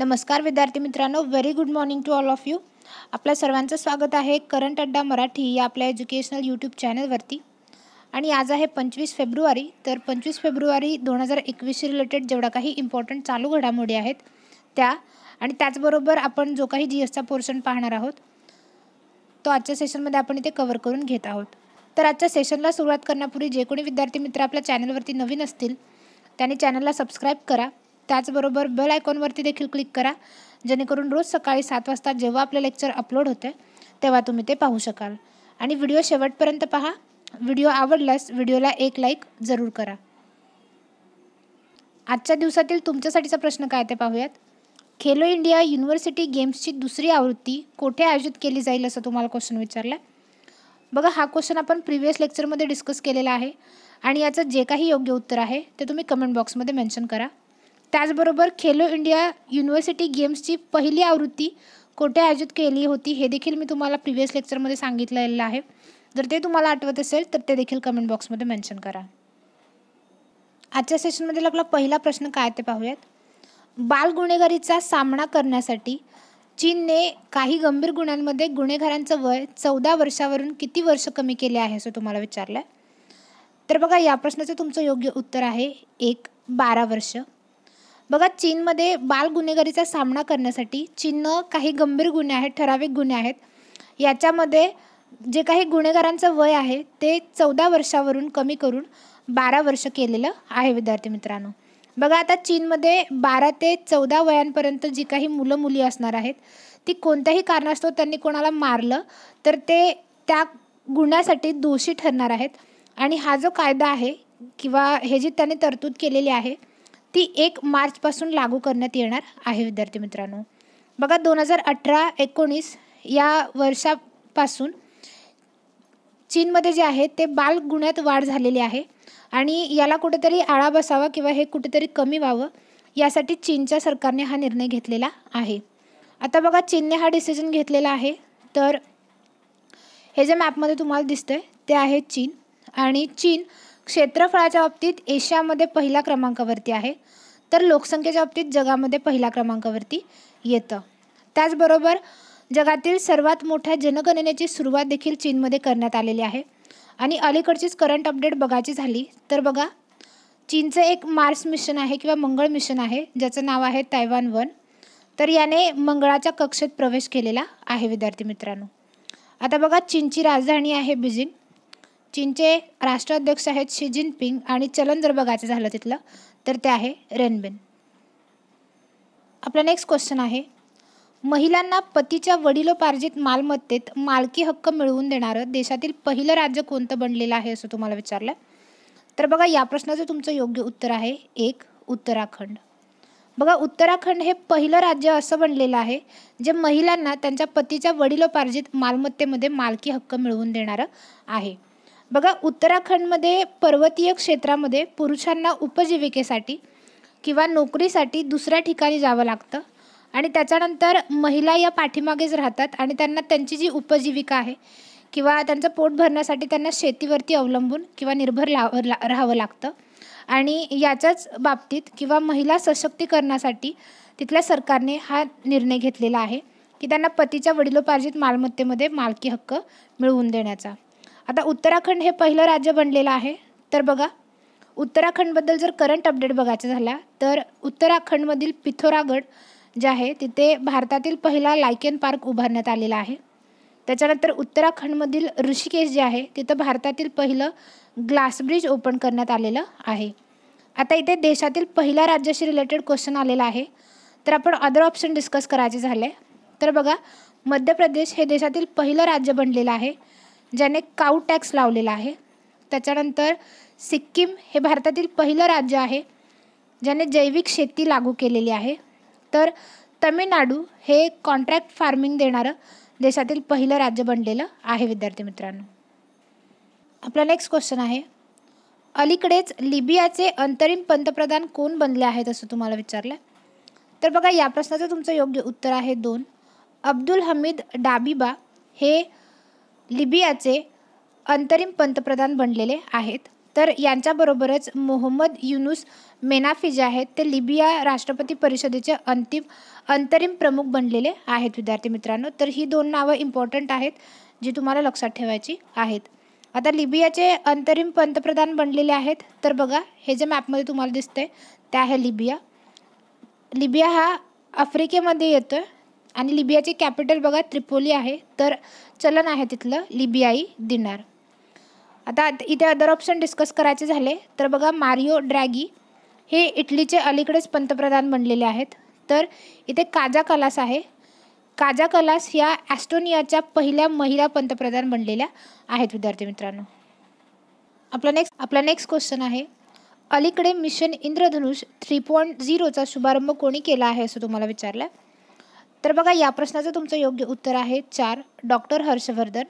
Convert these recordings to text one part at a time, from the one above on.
नमस्कार विद्यार्थी मित्रांनो very good morning to all of you आपल्या सर्वांचं स्वागत आहे करंट अड्डा मराठी या आपल्या एज्युकेशनल यूट्यूब चॅनलवरती आणि आज आहे पंचवीस फेब्रुवारी तर पंचवीस फेब्रुवारी दोन हजार एकवीस रिलेटेड जेवढा काही इम्पॉर्टंट चालू घडामोडी आहेत त्या आणि त्याचबरोबर आपण जो काही जी एसचा पोर्शन पाहणार आहोत तो आजच्या सेशनमध्ये आपण इथे कवर करून घेत आहोत तर आजच्या सेशनला सुरुवात करण्यापूर्वी जे कोणी विद्यार्थी मित्र आपल्या चॅनलवरती नवीन असतील त्यांनी चॅनलला सबस्क्राईब करा त्याचबरोबर बेल आयकॉनवरती देखील क्लिक करा जेणेकरून रोज सकाळी सात वाजता जेव्हा आपलं लेक्चर अपलोड होते तेव्हा तुम्ही ते पाहू शकाल आणि व्हिडिओ शेवटपर्यंत पहा व्हिडिओ आवडल्यास व्हिडिओला एक लाईक जरूर करा आजच्या दिवसातील तुमच्यासाठीचा प्रश्न काय ते पाहूयात खेलो इंडिया युनिव्हर्सिटी गेम्सची दुसरी आवृत्ती कोठे आयोजित केली जाईल असं तुम्हाला क्वेश्चन विचारला बघा हा क्वेश्चन आपण प्रिव्हियस लेक्चरमध्ये डिस्कस केलेला आहे आणि याचं जे काही योग्य उत्तर आहे ते तुम्ही कमेंट बॉक्समध्ये मेन्शन करा त्याचबरोबर खेलो इंडिया युनिव्हर्सिटी गेम्सची पहिली आवृत्ती कोठे आयोजित केली होती हे देखील मी तुम्हाला प्रिव्हियस लेक्चरमध्ये सांगितलेलं आहे जर ते तुम्हाला आठवत असेल तर ते देखील कमेंट बॉक्समध्ये मेन्शन करा आजच्या सेशनमधील आपला पहिला प्रश्न काय ते पाहूयात बाल गुन्हेगारीचा सामना करण्यासाठी चीनने काही गंभीर गुन्ह्यांमध्ये गुन्हेगारांचं वय चौदा वर्षावरून किती वर्ष कमी केले आहे असं तुम्हाला विचारलं तर बघा या प्रश्नाचं तुमचं योग्य उत्तर आहे एक बारा वर्ष बघा चीनमध्ये बाल गुन्हेगारीचा सामना करण्यासाठी चीननं काही गंभीर गुन्हे आहेत ठराविक गुन्हे आहेत याच्यामध्ये जे काही गुन्हेगारांचं वय आहे ते चौदा वर्षावरून कमी करून बारा वर्ष केलेलं आहे विद्यार्थी मित्रांनो बघा आता चीनमध्ये बारा ते चौदा वयांपर्यंत जी काही मुलं मुली असणार आहेत ती कोणत्याही कारणास्तव त्यांनी कोणाला मारलं तर ते त्या गुन्ह्यासाठी दोषी ठरणार आहेत आणि हा जो कायदा आहे किंवा हे जी त्यांनी तरतूद केलेली आहे ती एक मार्चपासून लागू करण्यात येणार आहे विद्यार्थी मित्रांनो बघा दोन हजार अठरा एकोणीस या वर्षापासून चीनमध्ये जे आहे ते बाल गुण्यात वाढ झालेली आहे आणि याला कुठेतरी आळा बसावा किंवा हे कुठेतरी कमी व्हावं यासाठी चीनच्या सरकारने हा निर्णय घेतलेला आहे आता बघा चीनने हा डिसिजन घेतलेला आहे तर हे जे मॅपमध्ये तुम्हाला दिसतं आहे ते आहे चीन आणि चीन क्षेत्रफळाच्या बाबतीत एशियामध्ये पहिल्या क्रमांकावरती आहे तर लोकसंख्येच्या बाबतीत जगामध्ये पहिल्या क्रमांकावरती येतं त्याचबरोबर जगातील सर्वात मोठ्या जनगणनेची सुरुवात देखील चीनमध्ये करण्यात आलेली आहे आणि अलीकडचीच करंट अपडेट बघायची झाली तर बघा चीनचं एक मार्स मिशन आहे किंवा मंगळ मिशन आहे ज्याचं नाव आहे तायवान वन तर याने मंगळाच्या कक्षेत प्रवेश केलेला आहे विद्यार्थी मित्रांनो आता बघा चीनची राजधानी आहे बीजिंग चीनचे राष्ट्राध्यक्ष आहेत शी जिनपिंग आणि चलन जर बघायचं झालं तिथलं तर ते आहे रेनबेन आपला नेक्स्ट क्वेश्चन आहे महिलांना पतीच्या वडिलोपार्जित मालमत्तेत मालकी हक्क मिळवून देणारं देशातील पहिलं राज्य कोणतं बनलेलं आहे असं तुम्हाला विचारलं तर बघा या प्रश्नाचं तुमचं योग्य उत्तर आहे एक उत्तराखंड बघा उत्तराखंड हे पहिलं राज्य असं बनलेलं आहे जे महिलांना त्यांच्या पतीच्या वडिलोपार्जित मालमत्तेमध्ये मालकी हक्क मिळवून देणारं आहे बघा उत्तराखंडमध्ये पर्वतीय क्षेत्रामध्ये पुरुषांना उपजीविकेसाठी किंवा नोकरीसाठी दुसऱ्या ठिकाणी जावं लागतं आणि त्याच्यानंतर महिला या पाठीमागेच राहतात आणि त्यांना त्यांची जी उपजीविका आहे किंवा त्यांचं पोट भरण्यासाठी त्यांना शेतीवरती अवलंबून किंवा निर्भर लाव ला राहावं लागतं आणि याच्याच बाबतीत किंवा महिला सशक्तीकरणासाठी तिथल्या सरकारने हा निर्णय घेतलेला आहे की त्यांना पतीच्या वडिलोपार्जित मालमत्तेमध्ये मालकी हक्क मिळवून देण्याचा आता उत्तराखंड हे पहिलं राज्य बनलेलं आहे तर बघा उत्तराखंडबद्दल जर करंट अपडेट बघायचं झाला तर उत्तराखंडमधील पिथोरागड जे आहे तिथे भारतातील पहिला लायकेन पार्क उभारण्यात आलेला आहे त्याच्यानंतर उत्तराखंडमधील ऋषिकेश जे आहे तिथं भारतातील पहिलं ग्लास ब्रिज ओपन करण्यात आलेलं आहे आता इथे देशातील पहिल्या राज्याशी रिलेटेड क्वेश्चन आलेला आहे तर आपण अदर ऑप्शन डिस्कस करायचे झाले तर बघा मध्य प्रदेश हे देशातील पहिलं राज्य बनलेलं आहे ज्याने काऊ टॅक्स लावलेला आहे त्याच्यानंतर सिक्कीम हे भारतातील पहिलं राज्य आहे ज्याने जैविक शेती लागू केलेली आहे तर तमिळनाडू हे कॉन्ट्रॅक्ट फार्मिंग देणारं देशातील पहिलं राज्य बनलेलं आहे विद्यार्थी मित्रांनो आपला नेक्स्ट क्वेश्चन आहे अलीकडेच लिबियाचे अंतरिम पंतप्रधान कोण बनले आहेत असं तुम्हाला विचारलं तर बघा या प्रश्नाचं तुमचं योग्य उत्तर आहे दोन अब्दुल हमीद डाबिबा हे लिबियाचे अंतरिम पंतप्रधान बनलेले आहेत तर यांच्याबरोबरच मोहम्मद युनुस मेनाफी जे आहेत ते लिबिया राष्ट्रपती परिषदेचे अंतिम अंतरिम प्रमुख बनलेले आहेत विद्यार्थी मित्रांनो तर ही दोन नावं इम्पॉर्टंट आहेत जी तुम्हाला लक्षात ठेवायची आहेत आता लिबियाचे अंतरिम पंतप्रधान बनलेले आहेत तर बघा हे जे मॅपमध्ये तुम्हाला दिसतंय ते आहे लिबिया लिबिया हा आफ्रिकेमध्ये येतो आहे आणि लिबियाचे कॅपिटल बघा त्रिपोली आहे तर चलन आहे तिथलं लिबियाई दिनार आता इथे अदर ऑप्शन डिस्कस करायचे झाले तर बघा मारिओ ड्रॅगी हे इटलीचे अलीकडेच पंतप्रधान बनलेले आहेत तर इथे काजा कलास आहे काजा कलास ह्या ॲस्टोनियाच्या पहिल्या महिला पंतप्रधान बनलेल्या आहेत विद्यार्थी मित्रांनो आपला नेक्स्ट आपला नेक्स्ट क्वेश्चन आहे अलीकडे मिशन इंद्रधनुष थ्री पॉईंट झिरोचा शुभारंभ कोणी केला आहे असं तुम्हाला विचारलं तर बघा या प्रश्नाचं तुमचं योग्य उत्तर आहे चार डॉक्टर हर्षवर्धन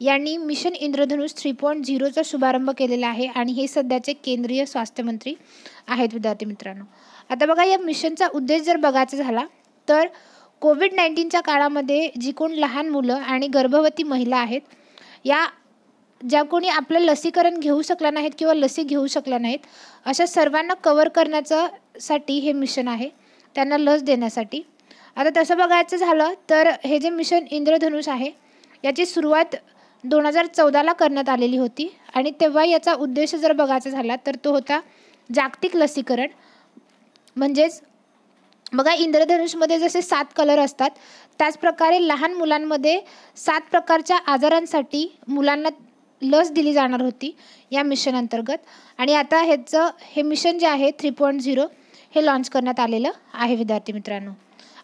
यांनी मिशन इंद्रधनुष थ्री पॉईंट झिरोचा शुभारंभ केलेला आहे आणि हे सध्याचे केंद्रीय स्वास्थ्यमंत्री आहेत विद्यार्थी मित्रांनो आता बघा या मिशनचा उद्देश जर बघायचा झाला तर कोविड नाईन्टीनच्या काळामध्ये जी कोण लहान मुलं आणि गर्भवती महिला आहेत या ज्या कोणी आपलं लसीकरण घेऊ शकल्या नाहीत किंवा लसी घेऊ शकल्या नाहीत अशा सर्वांना कवर करण्याचं साठी हे मिशन आहे त्यांना लस देण्यासाठी आता तसं बघायचं झालं तर हे जे मिशन इंद्रधनुष आहे याची सुरुवात दोन हजार चौदाला करण्यात आलेली होती आणि तेव्हा याचा उद्देश जर बघायचा झाला तर तो होता जागतिक लसीकरण म्हणजेच बघा इंद्रधनुषमध्ये जसे सात कलर असतात त्याचप्रकारे लहान मुलांमध्ये सात प्रकारच्या आजारांसाठी मुलांना लस दिली जाणार होती या मिशन अंतर्गत आणि आता ह्याचं हे मिशन जे आहे थ्री पॉईंट झिरो हे लॉन्च करण्यात आलेलं आहे विद्यार्थी मित्रांनो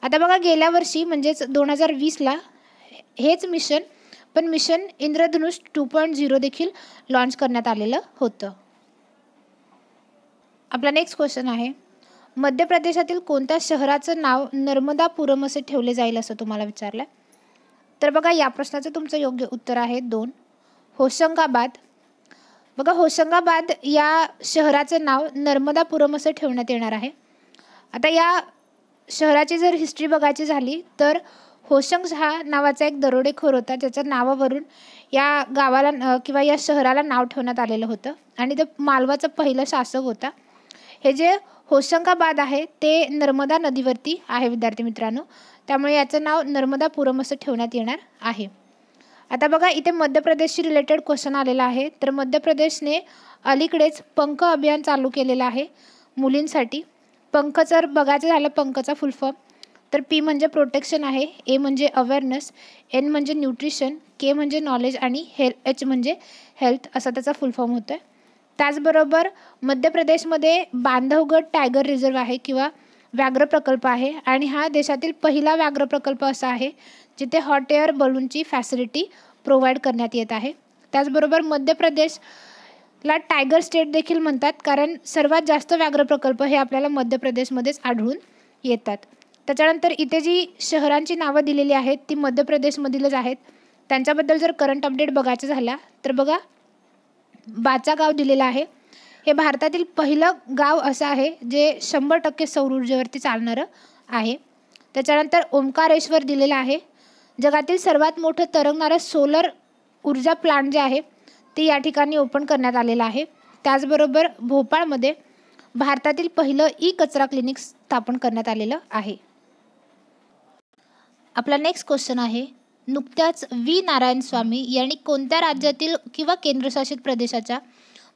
आता बघा गेल्या वर्षी म्हणजेच दोन हजार वीसला हेच मिशन पण mission Indradhanush two point zero देखील लॉन्च करण्यात आलेलं होतं आपला नेक्स्ट क्वेश्चन आहे मध्य प्रदेशातील कोणत्या शहराचं नाव नर्मदापुरम असे ठेवले जाईल असं तुम्हाला विचारलं तर बघा या प्रश्नाचं तुमचं योग्य उत्तर आहे दोन होशंगाबाद बघा होशंगाबाद या शहराचं नाव नर्मदापुरम असं ठेवण्यात येणार आहे आता या शहराची जर हिस्ट्री बघायची झाली तर होशंग्स हा नावाचा एक दरोडेखोर होता ज्याच्या नावावरून या गावाला किंवा या शहराला नाव ठेवण्यात आलेलं होतं आणि ते मालवाचं पहिलं शासक होता हे जे होशंगाबाद आहे ते नर्मदा नदीवरती आहे विद्यार्थी मित्रांनो त्यामुळे याचं नाव नर्मदापुरम असं ठेवण्यात येणार आहे आता बघा इथे मध्य प्रदेशशी रिलेटेड क्वेश्चन आलेला आहे तर मध्य प्रदेशने अलीकडेच पंख अभियान चालू केलेलं आहे मुलींसाठी पंख जर बघायचं झालं पंखचा फुलफॉर्म तर पी म्हणजे प्रोटेक्शन आहे ए म्हणजे अवेअरनेस एन म्हणजे न्यूट्रिशन के म्हणजे नॉलेज आणि हेल एच म्हणजे हेल्थ असा त्याचा फुलफॉर्म होतो आहे त्याचबरोबर मध्य प्रदेशमध्ये बांधवगड टायगर रिझर्व आहे किंवा व्याघ्र प्रकल्प आहे आणि हा देशातील पहिला व्याघ्र प्रकल्प असा आहे जिथे हॉट एअर बलूनची फॅसिलिटी प्रोव्हाइड करण्यात येत आहे त्याचबरोबर मध्य प्रदेश ला टायगर स्टेट देखील म्हणतात कारण सर्वात जास्त व्याघ्र प्रकल्प हे आपल्याला मध्य प्रदेशमध्येच आढळून येतात त्याच्यानंतर इथे जी शहरांची नावं दिलेली आहेत ती मध्य प्रदेशमधीलच आहेत त्यांच्याबद्दल जर करंट अपडेट बघायचं झाला तर बघा बाचा गाव दिलेलं आहे हे भारतातील पहिलं गाव असं आहे जे शंभर टक्के सौर ऊर्जेवरती चालणारं आहे त्याच्यानंतर ओंकारेश्वर दिलेलं आहे जगातील सर्वात मोठं तरंगणारं सोलर ऊर्जा प्लांट जे आहे ते या ठिकाणी ओपन करण्यात आलेलं आहे त्याचबरोबर भोपाळमध्ये भारतातील पहिलं ई कचरा क्लिनिक स्थापन करण्यात आलेलं आहे आपला नेक्स्ट क्वेश्चन आहे नुकत्याच व्ही नारायण स्वामी यांनी कोणत्या राज्यातील किंवा केंद्रशासित प्रदेशाच्या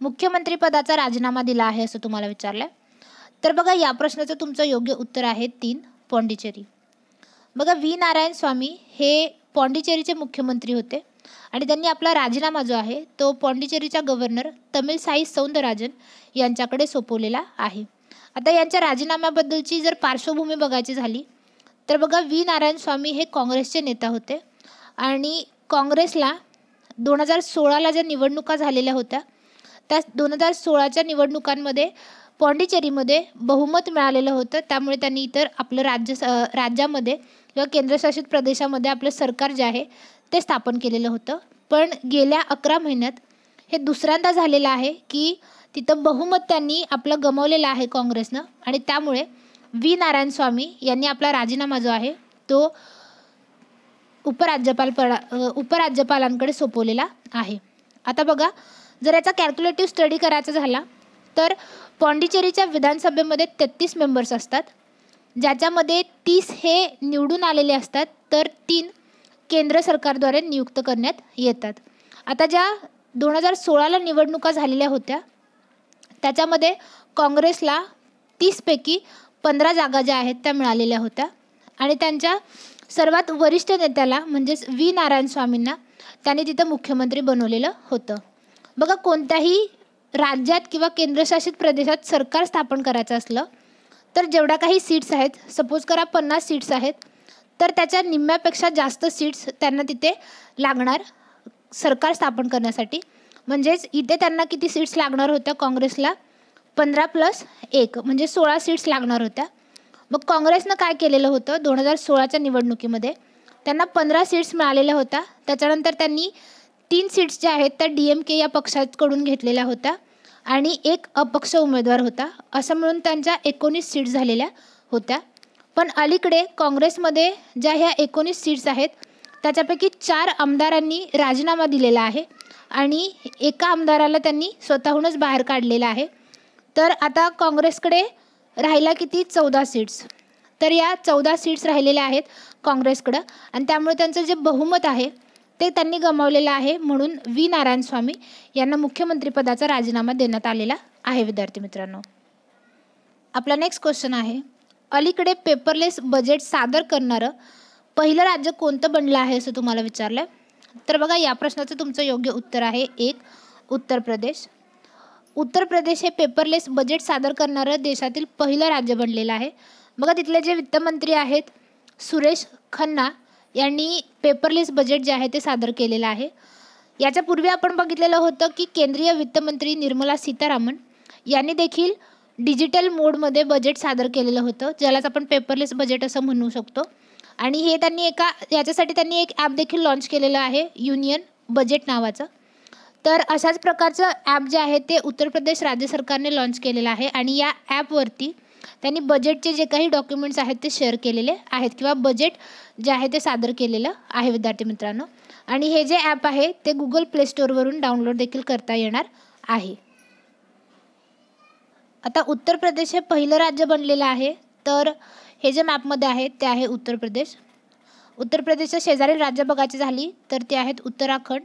मुख्यमंत्रीपदाचा राजीनामा दिला आहे असं तुम्हाला विचारलं तर बघा या प्रश्नाचं तुमचं योग्य उत्तर आहे तीन पॉंडिचेरी बघा व्ही नारायण स्वामी हे पॉंडिचेरीचे मुख्यमंत्री होते आणि त्यांनी आपला राजीनामा जो आहे तो पॉंडिचेरीचा गव्हर्नर तमिळ साई सौंदराजन यांच्याकडे सोपवलेला आहे आता यांच्या राजीनाम्याबद्दलची जर पार्श्वभूमी बघायची झाली तर बघा व्ही नारायण स्वामी हे काँग्रेसचे नेता होते आणि काँग्रेसला दोन हजार सोळाला ज्या निवडणुका झालेल्या होत्या त्या दोन हजार सोळाच्या निवडणुकांमध्ये पॉंडिचेरीमध्ये बहुमत मिळालेलं होतं त्यामुळे त्यांनी इतर आपलं राज्य राज्यामध्ये किंवा केंद्रशासित प्रदेशामध्ये आपलं सरकार जे आहे ते स्थापन केलेलं होतं पण गेल्या अकरा महिन्यात हे दुसऱ्यांदा झालेलं आहे की तिथं बहुमत त्यांनी आपलं गमावलेलं आहे काँग्रेसनं आणि त्यामुळे व्ही नारायण स्वामी यांनी आपला राजीनामा जो आहे तो उपराज्यपाल उपराज्यपालांकडे सोपवलेला आहे आता बघा जर याचा कॅल्क्युलेटिव्ह स्टडी करायचा झाला तर पॉंडिचेरीच्या विधानसभेमध्ये तेहत्तीस मेंबर्स असतात ज्याच्यामध्ये तीस हे निवडून आलेले असतात तर तीन केंद्र सरकारद्वारे नियुक्त करण्यात येतात आता ज्या दोन हजार सोळाला निवडणुका झालेल्या होत्या त्याच्यामध्ये काँग्रेसला तीसपैकी पंधरा जागा ज्या आहेत त्या मिळालेल्या होत्या आणि त्यांच्या सर्वात वरिष्ठ नेत्याला म्हणजेच व्ही नारायण स्वामींना त्यांनी तिथं मुख्यमंत्री बनवलेलं होतं बघा कोणत्याही राज्यात किंवा केंद्रशासित प्रदेशात सरकार स्थापन करायचं असलं तर जेवढ्या काही सीट्स आहेत सपोज करा पन्नास सीट्स आहेत तर त्याच्या निम्म्यापेक्षा जास्त सीट्स त्यांना तिथे लागणार सरकार स्थापन करण्यासाठी म्हणजेच इथे त्यांना किती सीट्स लागणार होत्या काँग्रेसला पंधरा प्लस एक म्हणजे सोळा सीट्स लागणार होत्या मग काँग्रेसनं काय केलेलं होतं दोन हजार सोळाच्या निवडणुकीमध्ये त्यांना पंधरा सीट्स मिळालेल्या होत्या त्याच्यानंतर त्यांनी तीन सीट्स ज्या आहेत त्या डी एम के या पक्षाकडून घेतलेल्या होत्या आणि एक अपक्ष उमेदवार होता असं म्हणून त्यांच्या एकोणीस सीट्स झालेल्या होत्या पण अलीकडे काँग्रेसमध्ये ज्या ह्या एकोणीस सीट्स आहेत त्याच्यापैकी चार आमदारांनी राजीनामा दिलेला आहे आणि एका आमदाराला त्यांनी स्वतःहूनच बाहेर काढलेलं आहे तर आता काँग्रेसकडे राहिला किती चौदा सीट्स तर या चौदा सीट्स राहिलेल्या आहेत काँग्रेसकडं आणि त्यामुळे त्यांचं जे बहुमत आहे ते त्यांनी गमावलेलं आहे म्हणून व्ही नारायणस्वामी यांना मुख्यमंत्रीपदाचा राजीनामा देण्यात आलेला आहे विद्यार्थी मित्रांनो आपला नेक्स्ट क्वेश्चन आहे अलीकडे पेपरलेस बजेट सादर करणारं पहिलं राज्य कोणतं बनलं आहे असं तुम्हाला विचारलं आहे तर बघा या प्रश्नाचं तुमचं योग्य उत्तर आहे एक उत्तर प्रदेश उत्तर प्रदेश हे पेपरलेस बजेट सादर करणारं देशातील पहिलं राज्य बनलेलं आहे बघा तिथले जे वित्तमंत्री आहेत सुरेश खन्ना यांनी पेपरलेस बजेट जे आहे ते सादर केलेलं आहे याच्यापूर्वी आपण बघितलेलं होतं की केंद्रीय वित्तमंत्री निर्मला सीतारामन यांनी देखील डिजिटल मोडमध्ये बजेट सादर केलेलं होतं ज्यालाच आपण पेपरलेस बजेट असं म्हणू शकतो आणि हे त्यांनी एका याच्यासाठी त्यांनी एक ॲप देखील लाँच केलेलं आहे युनियन बजेट नावाचं तर अशाच प्रकारचं ॲप जे आहे ते उत्तर प्रदेश राज्य सरकारने लॉन्च केलेलं आहे आणि या ॲपवरती त्यांनी बजेटचे जे काही डॉक्युमेंट्स आहेत ते शेअर केलेले आहेत किंवा बजेट जे आहे ते सादर केलेलं आहे विद्यार्थी मित्रांनो आणि हे जे ॲप आहे ते गुगल प्ले स्टोरवरून डाउनलोड देखील करता येणार आहे आता उत्तर प्रदेश हे पहिलं राज्य बनलेलं आहे तर हे जे मॅपमध्ये आहे ते आहे उत्तर प्रदेश उत्तर प्रदेशच्या शेजारील राज्य बघायची झाली तर ते आहेत उत्तराखंड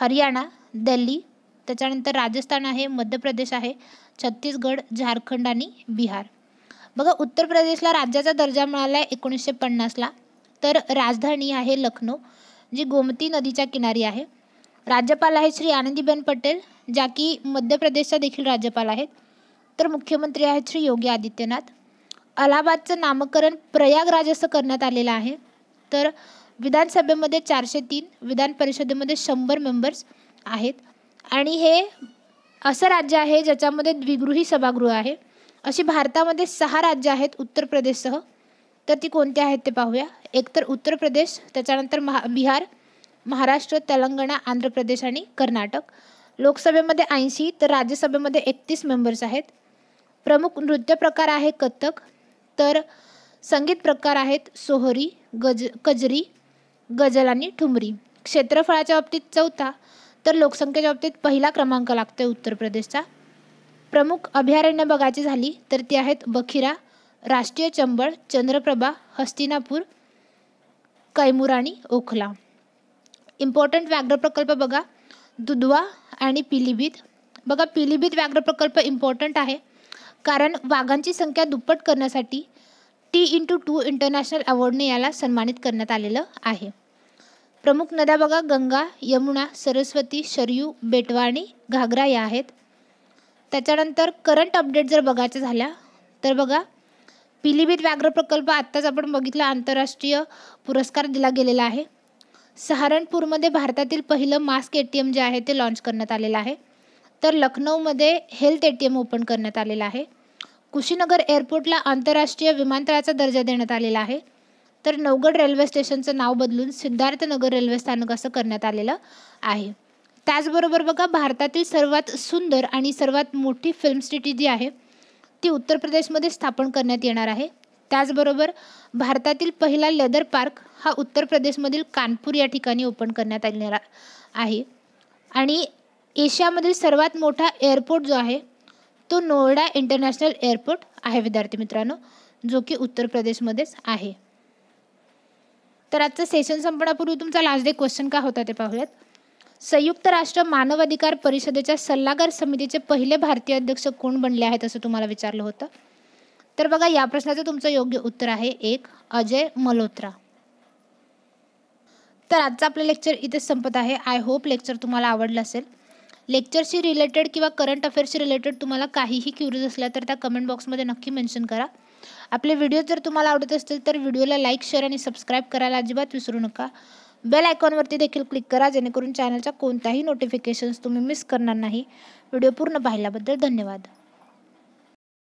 हरियाणा दिल्ली त्याच्यानंतर राजस्थान आहे मध्य प्रदेश आहे छत्तीसगड झारखंड आणि बिहार बघा उत्तर प्रदेशला राज्याचा दर्जा मिळाला आहे एकोणीसशे पन्नासला तर राजधानी आहे लखनौ जी गोमती नदीच्या किनारी आहे राज्यपाल आहे श्री आनंदीबेन पटेल ज्या की मध्य प्रदेशचा देखील राज्यपाल आहेत तर मुख्यमंत्री आहेत श्री योगी आदित्यनाथ अलाहाबादचं नामकरण प्रयागराज असं करण्यात आलेलं आहे तर विधानसभेमध्ये चारशे तीन विधान परिषदेमध्ये शंभर मेंबर्स आहेत आणि हे असं राज्य आहे ज्याच्यामध्ये द्विगृही सभागृह आहे अशी भारतामध्ये सहा राज्य आहेत उत्तर प्रदेशसह तर ती कोणती आहेत ते पाहूया एकतर उत्तर प्रदेश त्याच्यानंतर महा बिहार महाराष्ट्र तेलंगणा आंध्र प्रदेश आणि कर्नाटक लोकसभेमध्ये ऐंशी तर राज्यसभेमध्ये एकतीस मेंबर्स आहेत प्रमुख नृत्य प्रकार आहे कथक तर संगीत प्रकार आहेत सोहरी गज कजरी गजल आणि ठुमरी क्षेत्रफळाच्या बाबतीत चौथा तर लोकसंख्येच्या बाबतीत पहिला क्रमांक लागतो उत्तर प्रदेशचा प्रमुख अभयारण्य बघायची झाली तर ती आहेत बखिरा राष्ट्रीय चंबळ चंद्रप्रभा हस्तिनापूर कैमूर आणि ओखला इम्पॉर्टंट व्याघ्र प्रकल्प बघा दुधवा आणि पिलीभीत बघा पिलीभीत व्याघ्र प्रकल्प इम्पॉर्टंट आहे कारण वाघांची संख्या दुप्पट करण्यासाठी टी इंटू टू इंटरनॅशनल अवॉर्डने याला सन्मानित करण्यात आलेलं आहे प्रमुख नद्या बघा गंगा यमुना सरस्वती शरयू बेटवाणी घागरा या आहेत त्याच्यानंतर करंट अपडेट जर बघायचं झाल्या तर बघा पिलीभीत व्याघ्र प्रकल्प आत्ताच आपण बघितला आंतरराष्ट्रीय पुरस्कार दिला गेलेला आहे सहारणपूरमध्ये भारतातील पहिलं मास्क ए टी एम जे आहे ते लॉन्च करण्यात आलेलं आहे तर लखनौमध्ये health A T M open करण्यात आलेलं आहे कुशीनगर एअरपोर्टला आंतरराष्ट्रीय विमानतळाचा दर्जा देण्यात आलेला आहे तर नवगड रेल्वे स्टेशनचं नाव बदलून सिद्धार्थनगर रेल्वे स्थानक असं करण्यात आलेलं आहे त्याचबरोबर बघा भारतातील सर्वात सुंदर आणि सर्वात मोठी फिल्म सिटी जी आहे ती उत्तर प्रदेशमध्ये स्थापन करण्यात येणार आहे त्याचबरोबर भारतातील पहिला लेदर पार्क हा उत्तर प्रदेशमधील कानपूर या ठिकाणी ओपन करण्यात आलेला आहे आणि एशियामधील सर्वात मोठा एअरपोर्ट जो आहे तो नोएडा इंटरनॅशनल एअरपोर्ट आहे विद्यार्थी मित्रांनो जो की उत्तर प्रदेशमध्येच आहे तर आजचं सेशन संपण्यापूर्वी तुमचा लास्ट डे क्वेश्चन का होता ते पाहूयात संयुक्त राष्ट्र मानवाधिकार परिषदेच्या सल्लागार समितीचे पहिले भारतीय अध्यक्ष कोण बनले आहेत असं तुम्हाला विचारलं होतं तर बघा या प्रश्नाचं तुमचं योग्य उत्तर आहे एक अजय मल्होत्रा तर आजचं आपलं लेक्चर इथेच संपत आहे आय होप लेक्चर तुम्हाला आवडलं असेल लेक्चरशी रिलेटेड किंवा करंट अफेअर्सशी रिलेटेड तुम्हाला काहीही क्युरीज असल्या तर त्या कमेंट बॉक्समध्ये नक्की मेन्शन करा आपले व्हिडिओ जर तुम्हाला आवडत असतील तर व्हिडिओला लाईक शेअर आणि सबस्क्राईब करायला अजिबात विसरू नका बेल आयकॉनवरती देखील क्लिक करा जेणेकरून चॅनलच्या कोणत्याही नोटिफिकेशन्स तुम्ही मिस करणार नाही व्हिडिओ पूर्ण पाहिल्याबद्दल धन्यवाद